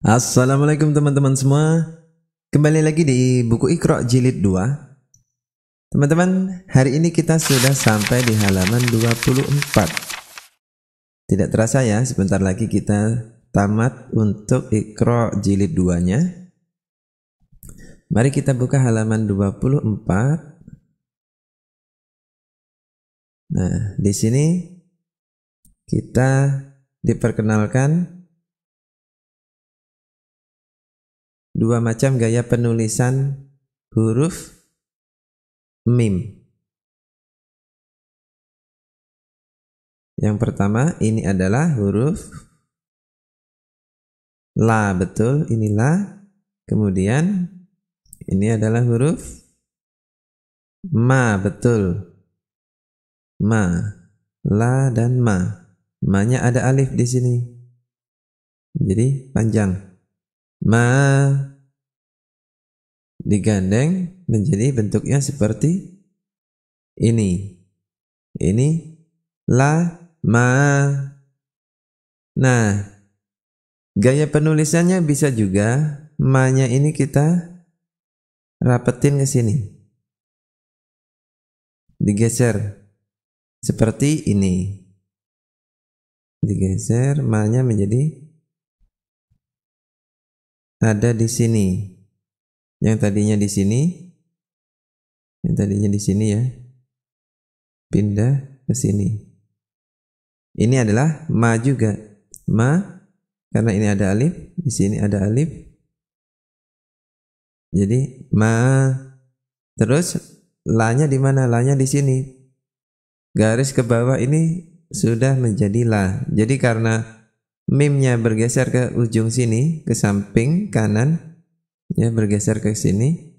Assalamualaikum teman-teman semua Kembali lagi di buku Iqra Jilid 2 Teman-teman, hari ini kita sudah sampai di halaman 24 Tidak terasa ya, sebentar lagi kita tamat untuk Iqra Jilid 2-nya Mari kita buka halaman 24 Nah, di sini kita diperkenalkan dua macam gaya penulisan huruf mim. Yang pertama ini adalah huruf la betul inilah kemudian ini adalah huruf ma betul ma la dan ma manya ada alif di sini jadi panjang ma digandeng menjadi bentuknya seperti ini. Ini la ma. Nah, gaya penulisannya bisa juga manya ini kita rapetin ke sini. Digeser seperti ini. Digeser manya menjadi ada di sini yang tadinya di sini yang tadinya di sini ya pindah ke sini ini adalah ma juga ma karena ini ada alif di sini ada alif jadi ma terus lanya di mana lanya di sini garis ke bawah ini sudah menjadi la jadi karena mimnya bergeser ke ujung sini ke samping kanan ya bergeser ke sini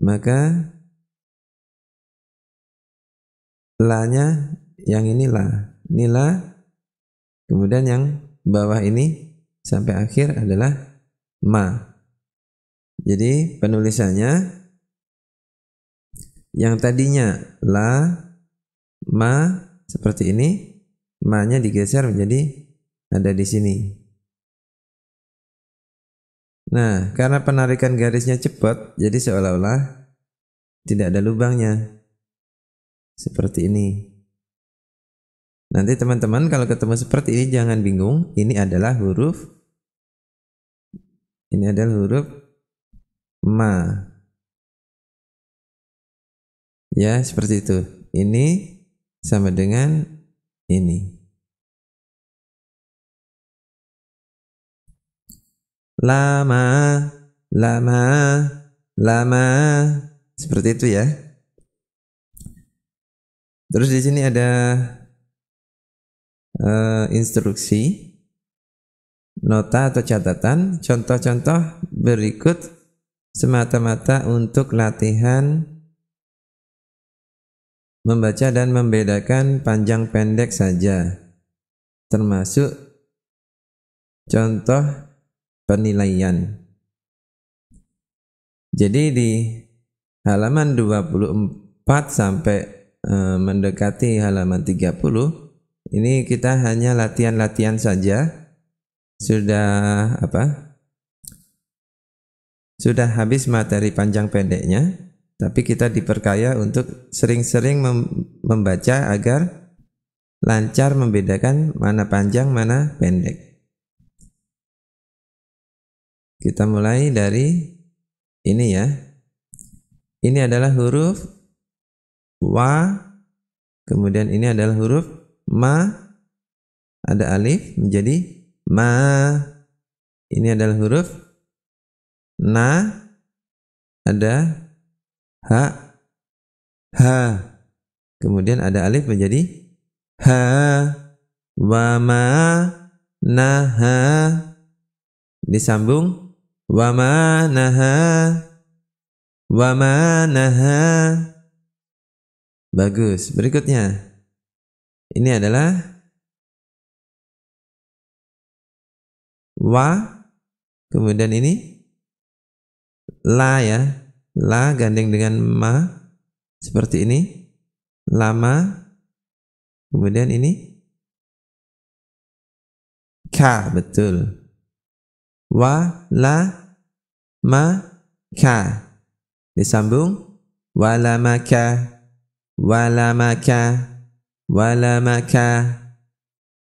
maka la-nya yang inilah, la kemudian yang bawah ini sampai akhir adalah ma jadi penulisannya yang tadinya la ma seperti ini ma-nya digeser menjadi ada di sini Nah, karena penarikan garisnya cepat, jadi seolah-olah tidak ada lubangnya. Seperti ini. Nanti teman-teman kalau ketemu seperti ini jangan bingung, ini adalah huruf ini adalah huruf ma. Ya, seperti itu. Ini sama dengan ini. lama, lama, lama. Seperti itu ya. Terus di sini ada uh, instruksi, nota atau catatan, contoh-contoh berikut semata-mata untuk latihan membaca dan membedakan panjang pendek saja, termasuk contoh penilaian. Jadi di halaman 24 sampai e, mendekati halaman 30 ini kita hanya latihan-latihan saja. Sudah apa? Sudah habis materi panjang pendeknya, tapi kita diperkaya untuk sering-sering membaca agar lancar membedakan mana panjang mana pendek. Kita mulai dari ini ya. Ini adalah huruf wa, kemudian ini adalah huruf ma, ada alif menjadi ma. Ini adalah huruf na, ada ha, ha. Kemudian ada alif menjadi ha, wa ma, na ha. Disambung Wama naha Wama naha Bagus. Berikutnya. Ini adalah wa kemudian ini la ya. La gandeng dengan ma seperti ini. Lama kemudian ini ka betul. Wa la maka disambung walamaka walamaka walamaka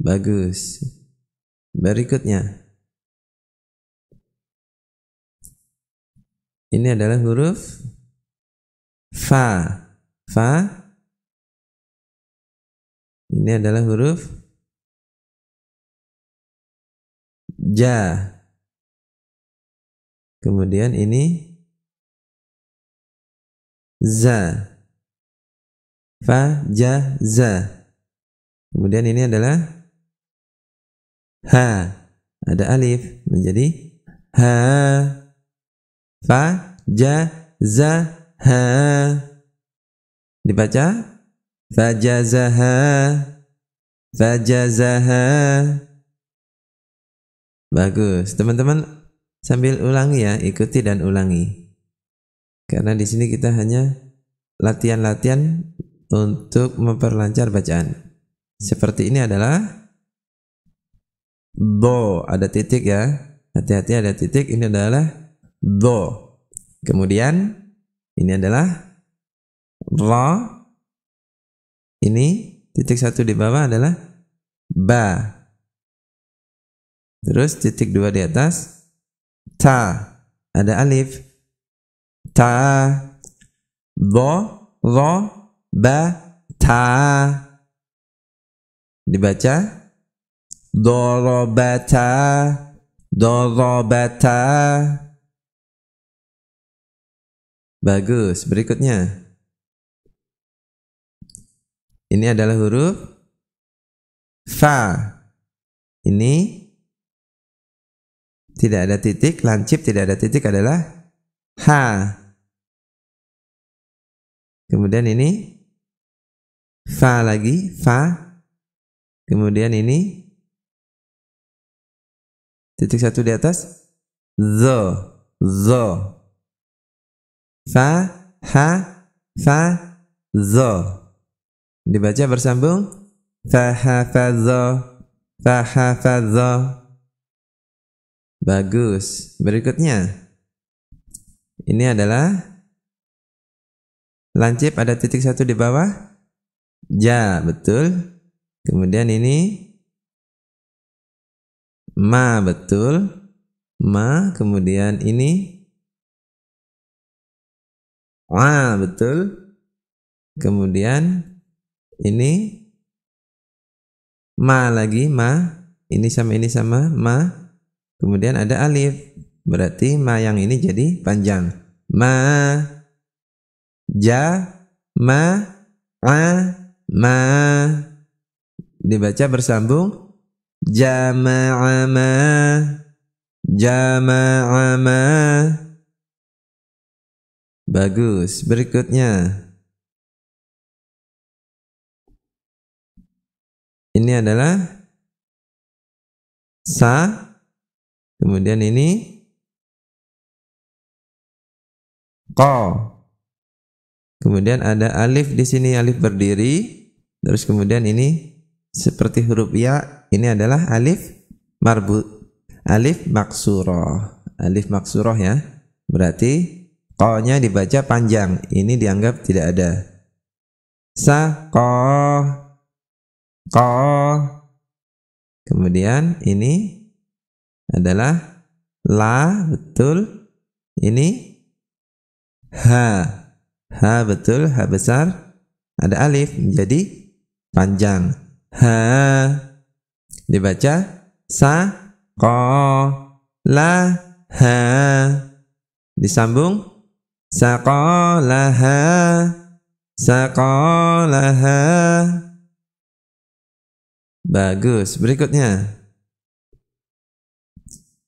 bagus berikutnya ini adalah huruf fa fa ini adalah huruf ja Kemudian ini za. Fa, ja, za. Kemudian ini adalah ha. Ada alif menjadi ha. Fa, ja, za, ha. Dibaca za ha Bagus, teman-teman Sambil ulangi ya, ikuti dan ulangi. Karena di sini kita hanya latihan-latihan untuk memperlancar bacaan. Seperti ini adalah do, ada titik ya. Hati-hati ada titik, ini adalah do. Kemudian ini adalah ra. Ini titik satu di bawah adalah ba. Terus titik dua di atas ta ada alif ta do do ba ta dibaca dorobata dorobata bagus berikutnya ini adalah huruf fa ini tidak ada titik, lancip tidak ada titik adalah H. Kemudian ini Fa lagi, Fa. Kemudian ini titik satu di atas zo, zo. fa ha fa zo. dibaca bersambung fa ha fa zo. fa ha fa zo. Bagus. Berikutnya. Ini adalah lancip ada titik satu di bawah. Ja, betul. Kemudian ini ma, betul. Ma, kemudian ini ma betul. Kemudian ini ma lagi, ma. Ini sama ini sama, ma. Kemudian ada alif. Berarti ma yang ini jadi panjang. Ma ja ma a ma dibaca bersambung jama'a ma jama'a ma Bagus. Berikutnya. Ini adalah sa Kemudian ini Ko. Kemudian ada alif di sini alif berdiri. Terus kemudian ini seperti huruf ya, ini adalah alif marbut alif maksurah. Alif maksurah ya. Berarti ko-nya dibaca panjang. Ini dianggap tidak ada. Sa ko ko. Kemudian ini adalah la betul ini ha ha betul ha besar ada alif menjadi panjang ha dibaca sa ko la ha disambung saqalaha saqalaha bagus berikutnya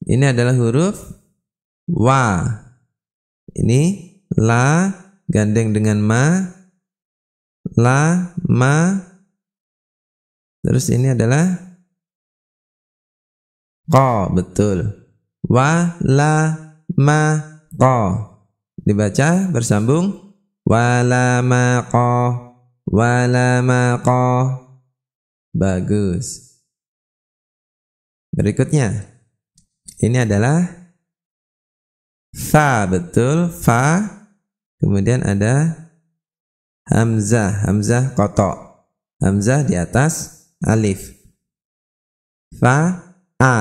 ini adalah huruf wa. Ini la gandeng dengan ma. La, ma. Terus ini adalah ko, betul. Wa, la, ma, ko. Dibaca bersambung. Wa la ma ko. Wa la ma ko. Bagus. Berikutnya. Ini adalah fa betul fa kemudian ada hamzah hamzah koto hamzah di atas alif fa a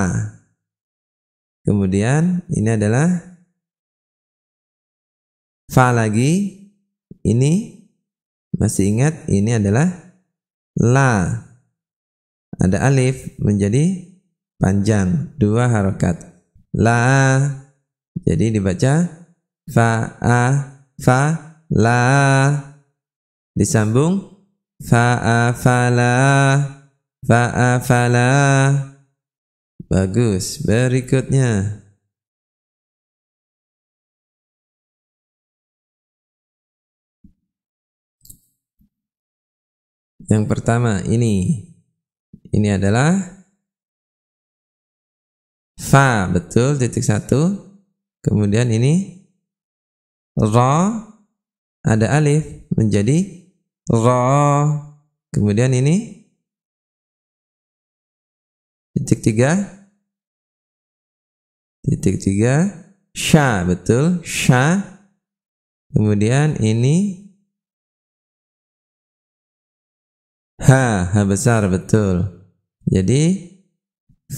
kemudian ini adalah fa lagi ini masih ingat ini adalah la ada alif menjadi panjang dua harokat la jadi dibaca fa a fa la disambung fa a fa la fa a fa la bagus berikutnya yang pertama ini ini adalah fa betul titik satu kemudian ini ra ada alif menjadi ra kemudian ini titik tiga titik tiga sha betul sha kemudian ini ha ha besar betul jadi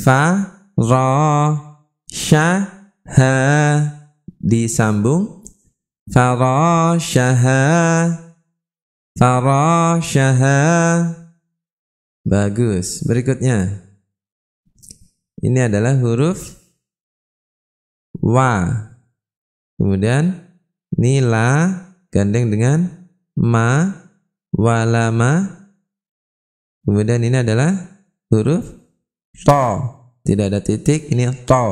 fa ra sha ha disambung sha ha, bagus berikutnya ini adalah huruf wa kemudian nila gandeng dengan ma walama kemudian ini adalah huruf to tidak ada titik ini to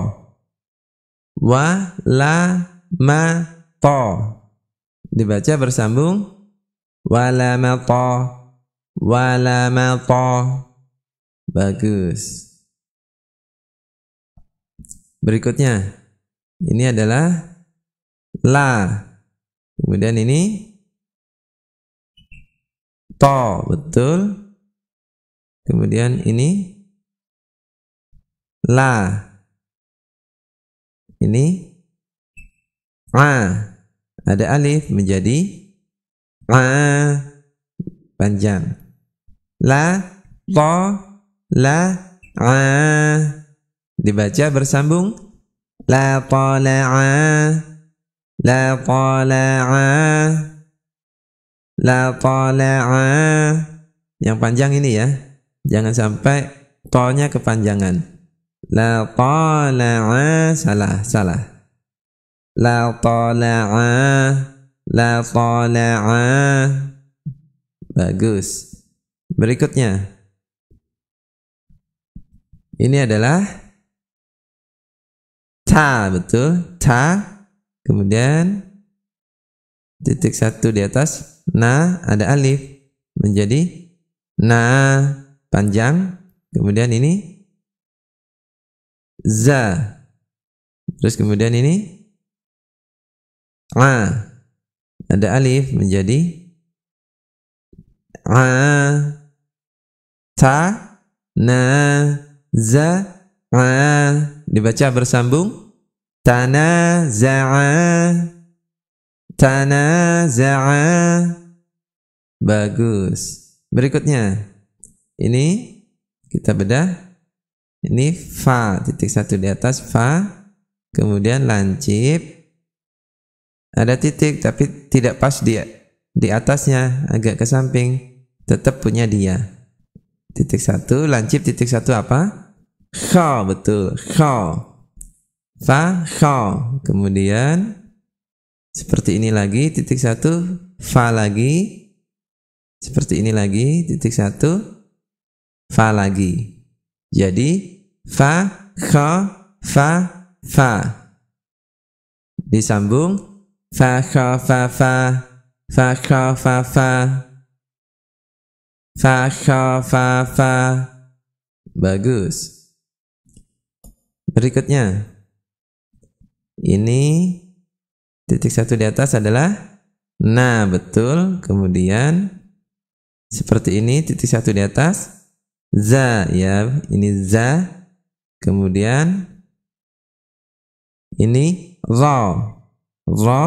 wa la ma to dibaca bersambung ma to bagus berikutnya ini adalah la kemudian ini to betul kemudian ini la ini a ada alif menjadi a panjang la to la a dibaca bersambung la to la a la a yang panjang ini ya jangan sampai tolnya kepanjangan La tala'a salah salah. La tala'a la tala'a bagus. Berikutnya. Ini adalah ta betul ta kemudian titik satu di atas na ada alif menjadi na panjang kemudian ini za. Terus kemudian ini a. Ada alif menjadi a ta na za a. Dibaca bersambung tana a za a bagus berikutnya ini kita bedah ini fa titik satu di atas fa kemudian lancip ada titik tapi tidak pas dia di atasnya agak ke samping tetap punya dia titik satu lancip titik satu apa kha betul kha fa kha kemudian seperti ini lagi titik satu fa lagi seperti ini lagi titik satu fa lagi jadi fa kha fa fa disambung fa kha fa fa fa kha fa fa fa kha fa fa bagus berikutnya ini titik satu di atas adalah nah betul kemudian seperti ini titik satu di atas za ya ini za Kemudian ini ra. Ra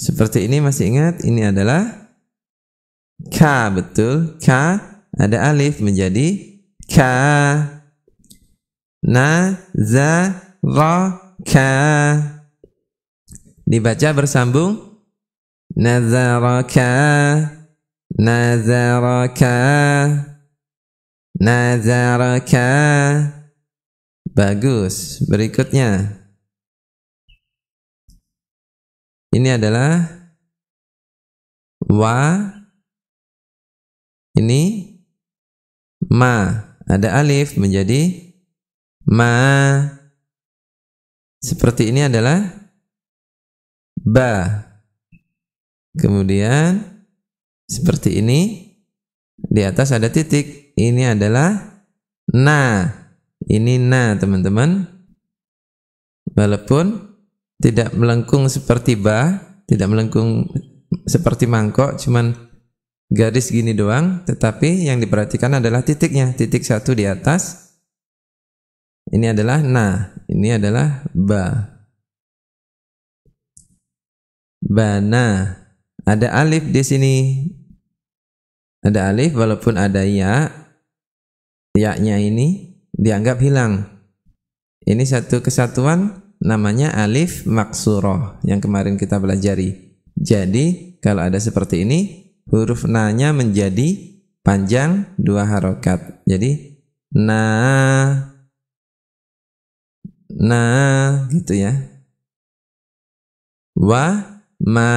seperti ini masih ingat ini adalah ka betul ka ada alif menjadi ka na za ra ka dibaca bersambung nazaraka nazaraka nazaraka bagus berikutnya ini adalah wa ini ma ada alif menjadi ma seperti ini adalah ba kemudian seperti ini di atas ada titik ini adalah na. Ini na, teman-teman. Walaupun tidak melengkung seperti ba, tidak melengkung seperti mangkok, cuman garis gini doang, tetapi yang diperhatikan adalah titiknya, titik satu di atas. Ini adalah na, ini adalah ba. ba Bana. Ada alif di sini. Ada alif walaupun ada ya, yaknya ini dianggap hilang. Ini satu kesatuan namanya alif maksuroh yang kemarin kita pelajari. Jadi kalau ada seperti ini huruf nanya menjadi panjang dua harokat. Jadi na na gitu ya. Wa ma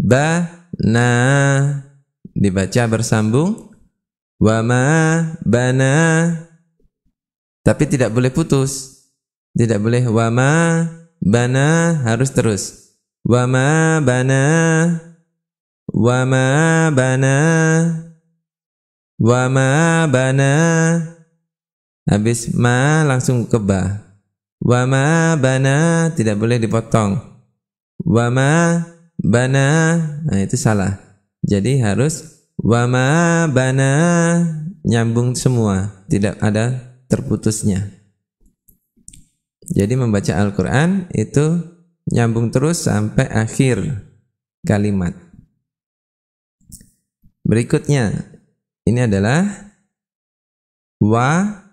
ba na dibaca bersambung wama bana tapi tidak boleh putus tidak boleh wama bana harus terus wama bana wama bana wama bana habis ma langsung ke ba wama bana tidak boleh dipotong wama bana nah itu salah jadi harus Wama bana nyambung semua, tidak ada terputusnya. Jadi membaca Al-Quran itu nyambung terus sampai akhir kalimat. Berikutnya, ini adalah wa,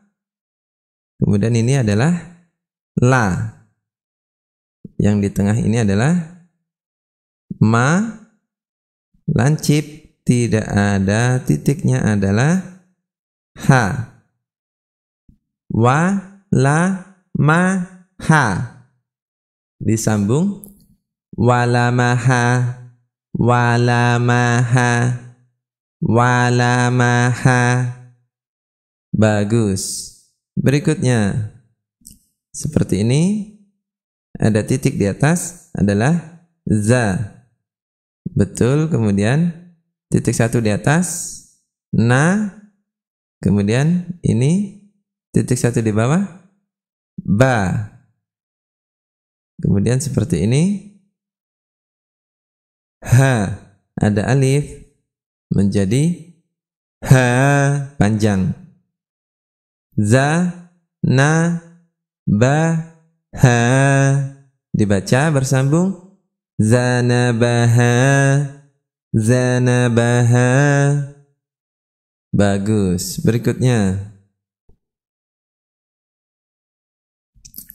kemudian ini adalah la. Yang di tengah ini adalah ma, lancip, tidak ada titiknya adalah h wa la ma ha disambung La La Ma Ma Ha Ha La ma ha bagus berikutnya seperti ini ada titik di atas adalah za betul kemudian titik satu di atas na kemudian ini titik satu di bawah ba kemudian seperti ini ha ada alif menjadi ha panjang za na ba ha dibaca bersambung zanabaha Zanabaha. Bagus. Berikutnya.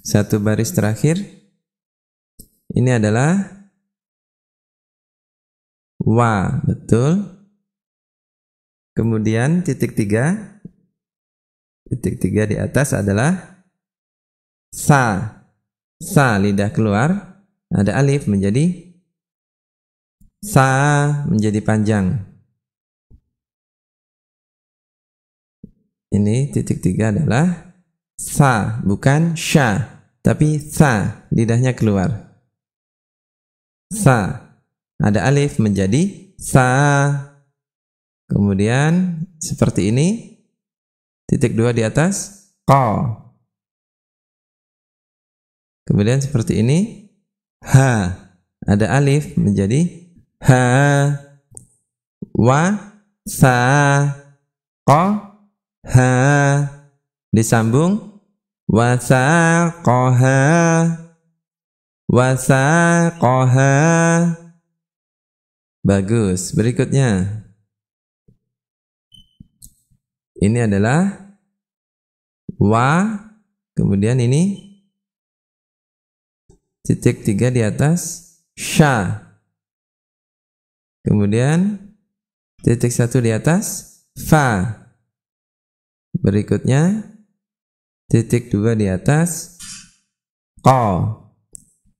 Satu baris terakhir. Ini adalah wa, betul. Kemudian titik tiga. Titik tiga di atas adalah sa. Sa lidah keluar. Ada alif menjadi Sa menjadi panjang. Ini titik tiga adalah sa, bukan sya, tapi sa, lidahnya keluar. Sa. Ada alif menjadi sa. Kemudian seperti ini. Titik dua di atas. Ko. Kemudian seperti ini. Ha. Ada alif menjadi ha wa sa ko ha disambung wa sa ko ha bagus berikutnya ini adalah wa kemudian ini titik tiga di atas sha Kemudian titik satu di atas fa. Berikutnya titik dua di atas ko.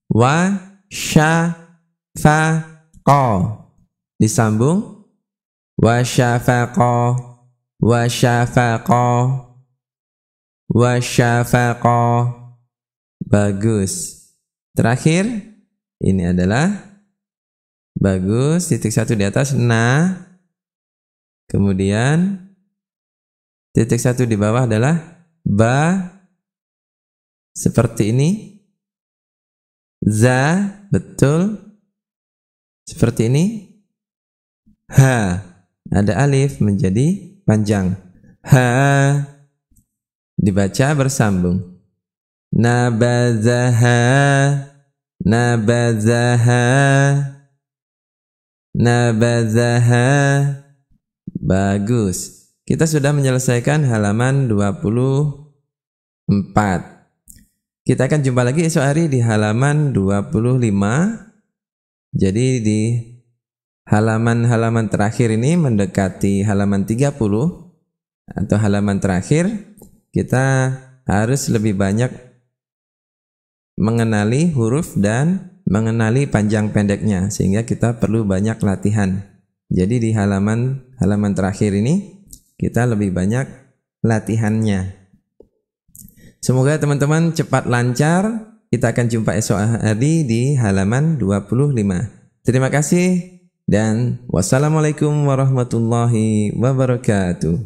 Wa sya fa ko. Disambung wa ko. wa syafaqo wa ko. Bagus. Terakhir ini adalah Bagus, titik satu di atas. Nah, kemudian titik satu di bawah adalah ba. Seperti ini. Za, betul. Seperti ini. Ha, ada alif menjadi panjang. Ha, dibaca bersambung. Nabazaha, nabazaha nabazaha Bagus. Kita sudah menyelesaikan halaman 24. Kita akan jumpa lagi esok hari di halaman 25. Jadi di halaman-halaman terakhir ini mendekati halaman 30 atau halaman terakhir, kita harus lebih banyak mengenali huruf dan mengenali panjang pendeknya sehingga kita perlu banyak latihan. Jadi di halaman halaman terakhir ini kita lebih banyak latihannya. Semoga teman-teman cepat lancar. Kita akan jumpa esok hari di halaman 25. Terima kasih dan wassalamualaikum warahmatullahi wabarakatuh.